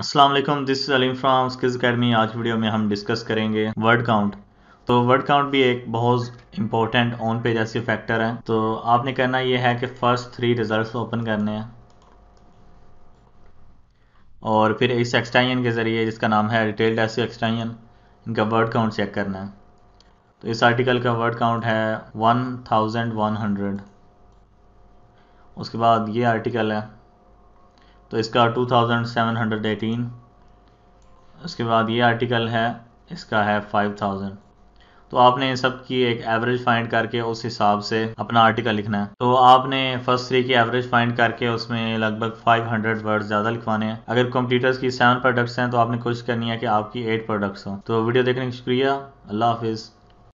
Aslam this is Aleem from skills academy आज video में हम डिस्कस करेंगे वर्ड काउंट तो वर्ड काउंट भी एक बहुत important on page SEO factor है तो आपने करना यह है कि फर्स्ट थ्री रिजल्ट्स ओपन करने हैं और फिर इस एक्सटाइन के ज़रिए जिसका नाम है रिटेल्ड ऐसी एक्सटाइन इनका वर्ड काउंट चेक करना है तो इस आर्टिकल का वर्ड काउंट है हंड्रेड उसके बाद ये आर्टिकल है तो इसका 2718 उसके बाद ये आर्टिकल है इसका है 5000 तो आपने इन सब की एक एवरेज फाइंड करके उस हिसाब से अपना आर्टिकल लिखना है तो आपने फर्स्ट थ्री की एवरेज फाइंड करके उसमें लगभग 500 वर्ड ज़्यादा लिखवाने हैं अगर कंप्यूटर्स की सेवन प्रोडक्ट्स हैं तो आपने कोशिश करनी है कि आपकी एट प्रोडक्ट्स हों तो वीडियो देखने का शुक्रिया अल्लाह हाफिज़